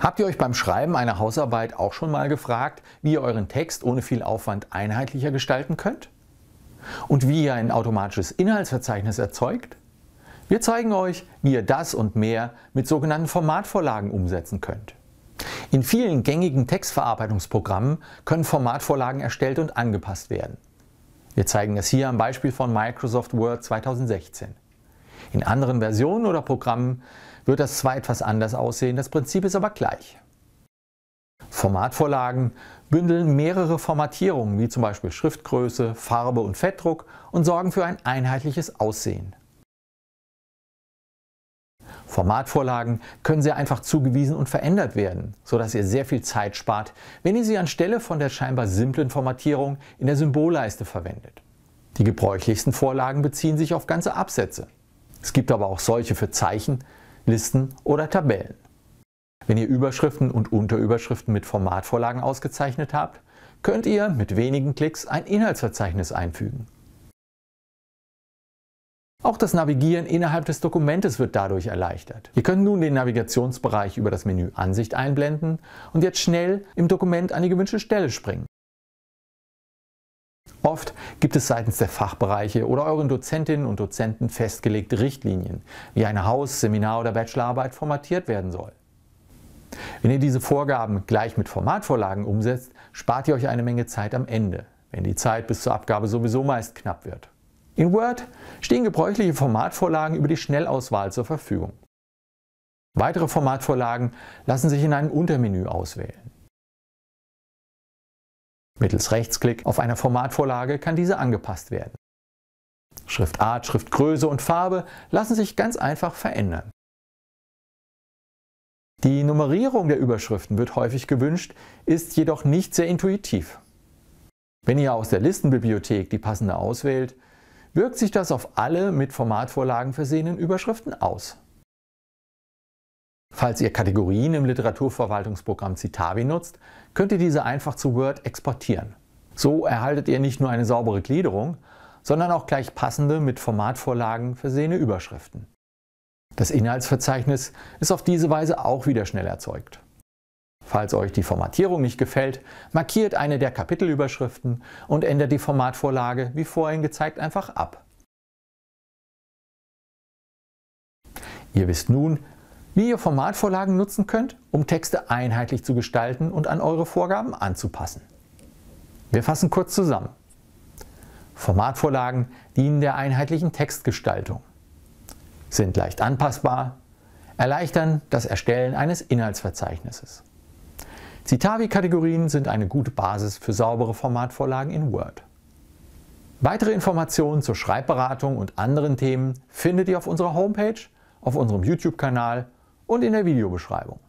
Habt ihr euch beim Schreiben einer Hausarbeit auch schon mal gefragt, wie ihr euren Text ohne viel Aufwand einheitlicher gestalten könnt? Und wie ihr ein automatisches Inhaltsverzeichnis erzeugt? Wir zeigen euch, wie ihr das und mehr mit sogenannten Formatvorlagen umsetzen könnt. In vielen gängigen Textverarbeitungsprogrammen können Formatvorlagen erstellt und angepasst werden. Wir zeigen das hier am Beispiel von Microsoft Word 2016. In anderen Versionen oder Programmen wird das zwar etwas anders aussehen, das Prinzip ist aber gleich. Formatvorlagen bündeln mehrere Formatierungen, wie zum Beispiel Schriftgröße, Farbe und Fettdruck und sorgen für ein einheitliches Aussehen. Formatvorlagen können sehr einfach zugewiesen und verändert werden, sodass ihr sehr viel Zeit spart, wenn ihr sie anstelle von der scheinbar simplen Formatierung in der Symbolleiste verwendet. Die gebräuchlichsten Vorlagen beziehen sich auf ganze Absätze. Es gibt aber auch solche für Zeichen, Listen oder Tabellen. Wenn ihr Überschriften und Unterüberschriften mit Formatvorlagen ausgezeichnet habt, könnt ihr mit wenigen Klicks ein Inhaltsverzeichnis einfügen. Auch das Navigieren innerhalb des Dokumentes wird dadurch erleichtert. Ihr könnt nun den Navigationsbereich über das Menü Ansicht einblenden und jetzt schnell im Dokument an die gewünschte Stelle springen. Oft gibt es seitens der Fachbereiche oder euren Dozentinnen und Dozenten festgelegte Richtlinien, wie eine Haus-, Seminar- oder Bachelorarbeit formatiert werden soll. Wenn ihr diese Vorgaben gleich mit Formatvorlagen umsetzt, spart ihr euch eine Menge Zeit am Ende, wenn die Zeit bis zur Abgabe sowieso meist knapp wird. In Word stehen gebräuchliche Formatvorlagen über die Schnellauswahl zur Verfügung. Weitere Formatvorlagen lassen sich in einem Untermenü auswählen. Mittels Rechtsklick auf einer Formatvorlage kann diese angepasst werden. Schriftart, Schriftgröße und Farbe lassen sich ganz einfach verändern. Die Nummerierung der Überschriften wird häufig gewünscht, ist jedoch nicht sehr intuitiv. Wenn ihr aus der Listenbibliothek die passende auswählt, wirkt sich das auf alle mit Formatvorlagen versehenen Überschriften aus. Falls ihr Kategorien im Literaturverwaltungsprogramm Citavi nutzt, könnt ihr diese einfach zu Word exportieren. So erhaltet ihr nicht nur eine saubere Gliederung, sondern auch gleich passende mit Formatvorlagen versehene Überschriften. Das Inhaltsverzeichnis ist auf diese Weise auch wieder schnell erzeugt. Falls euch die Formatierung nicht gefällt, markiert eine der Kapitelüberschriften und ändert die Formatvorlage wie vorhin gezeigt einfach ab. Ihr wisst nun, wie ihr Formatvorlagen nutzen könnt, um Texte einheitlich zu gestalten und an eure Vorgaben anzupassen. Wir fassen kurz zusammen. Formatvorlagen dienen der einheitlichen Textgestaltung, sind leicht anpassbar, erleichtern das Erstellen eines Inhaltsverzeichnisses. Citavi-Kategorien sind eine gute Basis für saubere Formatvorlagen in Word. Weitere Informationen zur Schreibberatung und anderen Themen findet ihr auf unserer Homepage, auf unserem YouTube-Kanal und in der Videobeschreibung.